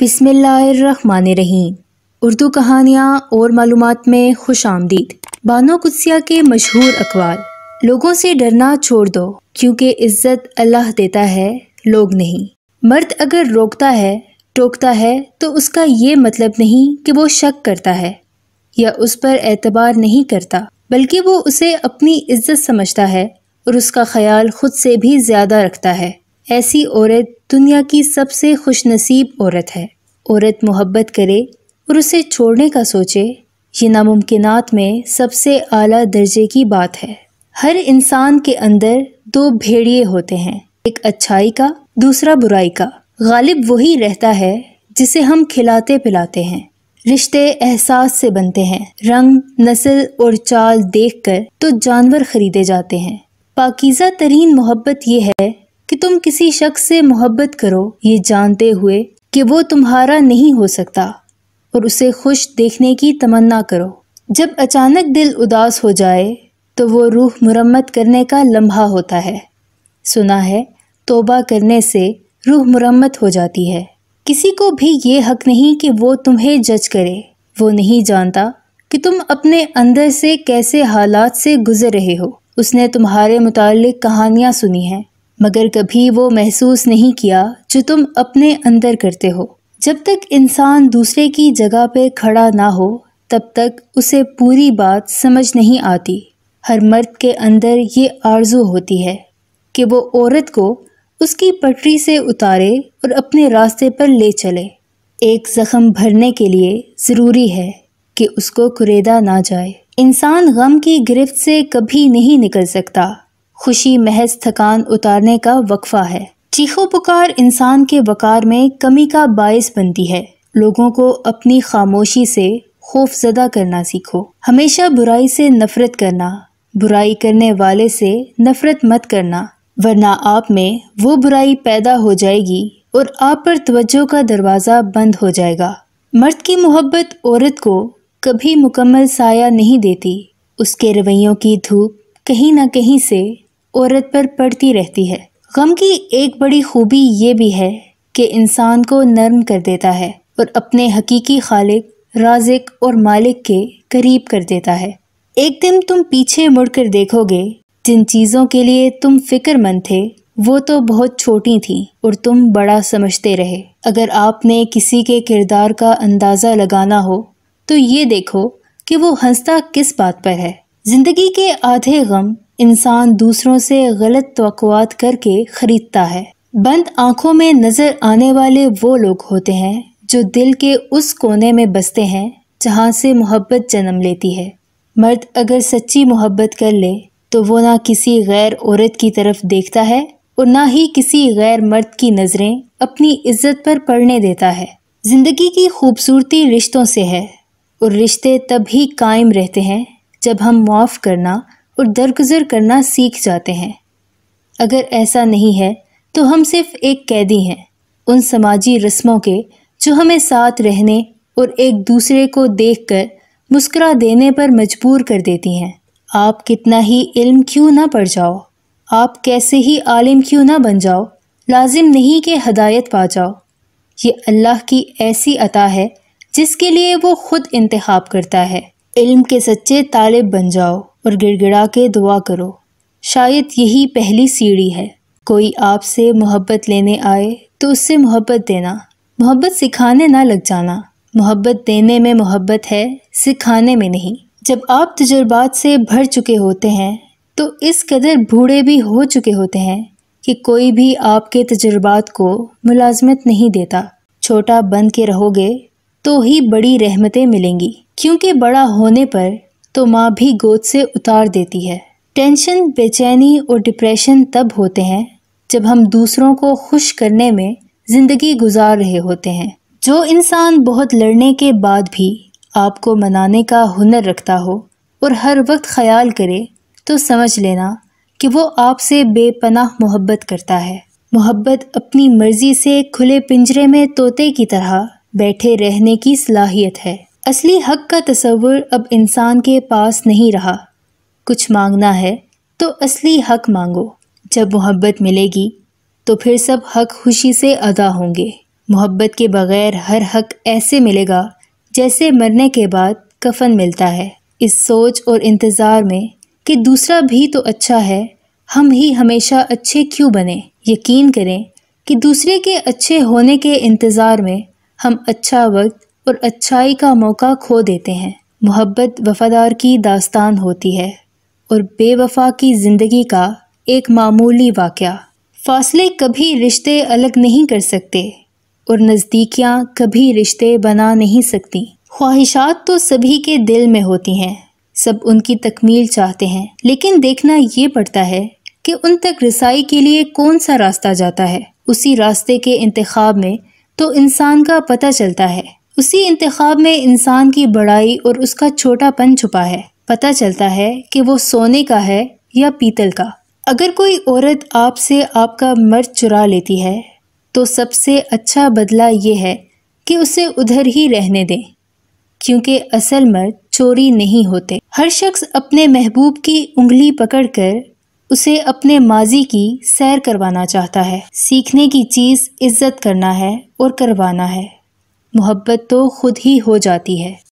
बिसमीम उर्दू कहानियाँ और मालूम में खुश आमदीद बानो कुदसिया के मशहूर अखबार लोगों से डरना छोड़ दो क्योंकि इज्जत अल्लाह देता है लोग नहीं मर्द अगर रोकता है टोकता है तो उसका ये मतलब नहीं कि वो शक करता है या उस पर एतबार नहीं करता बल्कि वो उसे अपनी इज्जत समझता है और उसका ख्याल खुद से भी ज़्यादा रखता है ऐसी औरत दुनिया की सबसे खुशनसीब औरत है औरत मोहब्बत करे और उसे छोड़ने का सोचे ये नामुमकिन में सबसे आला दर्जे की बात है हर इंसान के अंदर दो भेड़िए होते हैं एक अच्छाई का दूसरा बुराई का गालिब वही रहता है जिसे हम खिलाते पिलाते हैं रिश्ते एहसास से बनते हैं रंग नस्ल और चाल देखकर तो जानवर खरीदे जाते हैं पाकिज़ा तरीन मोहब्बत यह है कि तुम किसी शख्स से मोहब्बत करो ये जानते हुए कि वो तुम्हारा नहीं हो सकता और उसे खुश देखने की तमन्ना करो जब अचानक दिल उदास हो जाए तो वो रूह मुरम्मत करने का लम्हा होता है सुना है तोबा करने से रूह मुरम्मत हो जाती है किसी को भी ये हक नहीं कि वो तुम्हें जज करे वो नहीं जानता कि तुम अपने अंदर से कैसे हालात से गुजर रहे हो उसने तुम्हारे मुतालिक कहानियाँ सुनी हैं मगर कभी वो महसूस नहीं किया जो तुम अपने अंदर करते हो जब तक इंसान दूसरे की जगह पे खड़ा ना हो तब तक उसे पूरी बात समझ नहीं आती हर मर्द के अंदर ये आरजू होती है कि वो औरत को उसकी पटरी से उतारे और अपने रास्ते पर ले चले एक ज़ख्म भरने के लिए ज़रूरी है कि उसको कुरेदा ना जाए इंसान गम की गिरफ्त से कभी नहीं निकल सकता खुशी महज थकान उतारने का वक्फा है चीखो पुकार इंसान के वकार में कमी का बायस बनती है लोगों को अपनी खामोशी से खौफ जदा करना सीखो हमेशा बुराई से नफरत करना बुराई करने वाले से नफरत मत करना वरना आप में वो बुराई पैदा हो जाएगी और आप पर तवज्जो का दरवाज़ा बंद हो जाएगा मर्द की मोहब्बत औरत को कभी मुकम्मल साया नहीं देती उसके रवैयों की धूप कहीं ना कहीं से औरत पर पड़ती रहती है गम की एक बड़ी खूबी ये भी है कि इंसान को नर्म कर देता है और अपने हकीकी खालिक राजिक और मालिक के करीब कर देता है एक दिन तुम पीछे मुड़कर देखोगे जिन चीज़ों के लिए तुम फिक्रमंद थे वो तो बहुत छोटी थी और तुम बड़ा समझते रहे अगर आपने किसी के किरदार का अंदाज़ा लगाना हो तो ये देखो कि वो हंसता किस बात पर है ज़िंदगी के आधे गम इंसान दूसरों से गलत तो करके ख़रीदता है बंद आँखों में नज़र आने वाले वो लोग होते हैं जो दिल के उस कोने में बसते हैं जहाँ से मोहब्बत जन्म लेती है मर्द अगर सच्ची मोहब्बत कर ले तो वो ना किसी गैर औरत की तरफ देखता है और ना ही किसी गैर मर्द की नज़रें अपनी इज्जत पर पड़ने देता है ज़िंदगी की खूबसूरती रिश्तों से है और रिश्ते तब ही कायम रहते हैं जब हम माफ़ करना और दरगुजर करना सीख जाते हैं अगर ऐसा नहीं है तो हम सिर्फ एक कैदी हैं उन समाजी रस्मों के जो हमें साथ रहने और एक दूसरे को देखकर मुस्कुरा देने पर मजबूर कर देती हैं आप कितना ही इल्म क्यों ना पढ़ जाओ आप कैसे ही आलिम क्यों ना बन जाओ लाजिम नहीं कि हदायत पा जाओ ये अल्लाह की ऐसी अता है जिसके लिए वो खुद इंतखब करता है इल्म के सच्चे तालिब बन जाओ और गिड़गिड़ा के दुआ करो शायद यही पहली सीढ़ी है कोई आपसे मोहब्बत लेने आए तो उससे मोहब्बत देना मोहब्बत सिखाने ना लग जाना मोहब्बत देने में मोहब्बत है सिखाने में नहीं जब आप तजुर्बात से भर चुके होते हैं तो इस कदर बूढ़े भी हो चुके होते हैं कि कोई भी आपके तजुर्बात को मुलाजमत नहीं देता छोटा बन के रहोगे तो ही बड़ी रहमतें मिलेंगी क्योंकि बड़ा होने पर तो माँ भी गोद से उतार देती है टेंशन बेचैनी और डिप्रेशन तब होते हैं जब हम दूसरों को खुश करने में ज़िंदगी गुजार रहे होते हैं जो इंसान बहुत लड़ने के बाद भी आपको मनाने का हुनर रखता हो और हर वक्त ख्याल करे तो समझ लेना कि वो आपसे बेपनाह मोहब्बत करता है मोहब्बत अपनी मर्जी से खुले पिंजरे में तोते की तरह बैठे रहने की सलाहियत है असली हक का तस्वुर अब इंसान के पास नहीं रहा कुछ मांगना है तो असली हक मांगो जब मोहब्बत मिलेगी तो फिर सब हक खुशी से अदा होंगे मोहब्बत के बग़ैर हर हक ऐसे मिलेगा जैसे मरने के बाद कफन मिलता है इस सोच और इंतज़ार में कि दूसरा भी तो अच्छा है हम ही हमेशा अच्छे क्यों बने यकीन करें कि दूसरे के अच्छे होने के इंतज़ार में हम अच्छा वक्त और अच्छाई का मौका खो देते हैं मोहब्बत वफादार की दास्तान होती है और बेवफा की ज़िंदगी का एक मामूली वाक़ फासले कभी रिश्ते अलग नहीं कर सकते और नज़दीकियाँ कभी रिश्ते बना नहीं सकती ख्वाहिशात तो सभी के दिल में होती हैं सब उनकी तकमील चाहते हैं लेकिन देखना ये पड़ता है कि उन तक रसाई के लिए कौन सा रास्ता जाता है उसी रास्ते के इंतखब में तो इंसान का पता चलता है उसी इंतखाब में इंसान की बड़ाई और उसका छोटापन छुपा है पता चलता है कि वो सोने का है या पीतल का अगर कोई औरत आपसे आपका मर्द चुरा लेती है तो सबसे अच्छा बदला ये है कि उसे उधर ही रहने दें क्योंकि असल मर्द चोरी नहीं होते हर शख्स अपने महबूब की उंगली पकड़कर उसे अपने माजी की सैर करवाना चाहता है सीखने की चीज़ इज्जत करना है और करवाना है मोहब्बत तो खुद ही हो जाती है